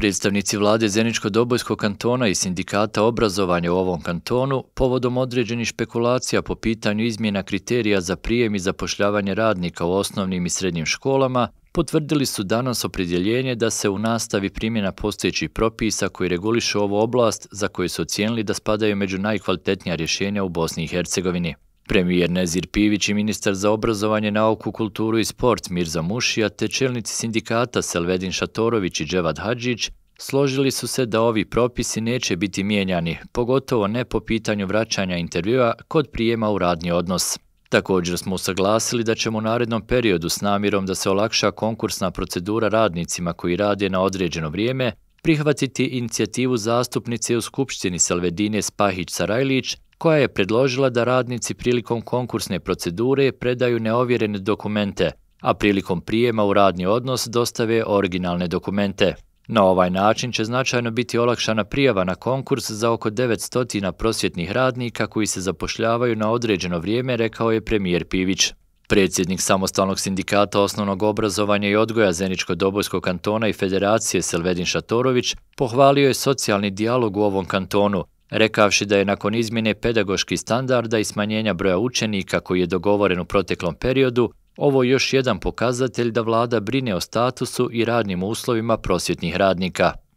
Predstavnici vlade Zeničko-Dobojskog kantona i sindikata obrazovanja u ovom kantonu povodom određenih špekulacija po pitanju izmjena kriterija za prijem i zapošljavanje radnika u osnovnim i srednjim školama potvrdili su danas opredjeljenje da se u nastavi primjena postojećih propisa koji regulišu ovu oblast za koje su ocijenili da spadaju među najkvalitetnija rješenja u Bosni i Hercegovini. Premijer Nezir Pivić i ministar za obrazovanje, nauku, kulturu i sport Mirza Mušija te čelnici sindikata Selvedin Šatorović i Dževad Hadžić složili su se da ovi propisi neće biti mijenjani, pogotovo ne po pitanju vraćanja intervjua kod prijema u radni odnos. Također smo usaglasili da ćemo u narednom periodu s namirom da se olakša konkursna procedura radnicima koji rade na određeno vrijeme, prihvatiti inicijativu zastupnice u Skupštini Selvedine Spahić-Sarajlić koja je predložila da radnici prilikom konkursne procedure predaju neovjerene dokumente, a prilikom prijema u radni odnos dostave originalne dokumente. Na ovaj način će značajno biti olakšana prijava na konkurs za oko 900 prosjetnih radnika koji se zapošljavaju na određeno vrijeme, rekao je premijer Pivić. Predsjednik Samostalnog sindikata osnovnog obrazovanja i odgoja Zeničko-Dobojskog kantona i Federacije Selvedin Šatorović pohvalio je socijalni dialog u ovom kantonu, rekavši da je nakon izmjene pedagoški standarda i smanjenja broja učenika koji je dogovoren u proteklom periodu, ovo je još jedan pokazatelj da vlada brine o statusu i radnim uslovima prosvjetnih radnika.